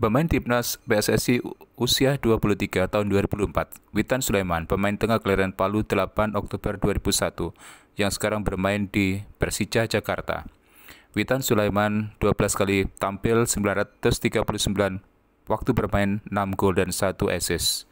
Pemain timnas PSSI usia 23 tahun 2004, Witan Sulaiman, pemain tengah kelahiran Palu 8 Oktober 2001, yang sekarang bermain di Persija, Jakarta. Witan Sulaiman 12 kali tampil 939 waktu bermain 6 gol dan 1 assist.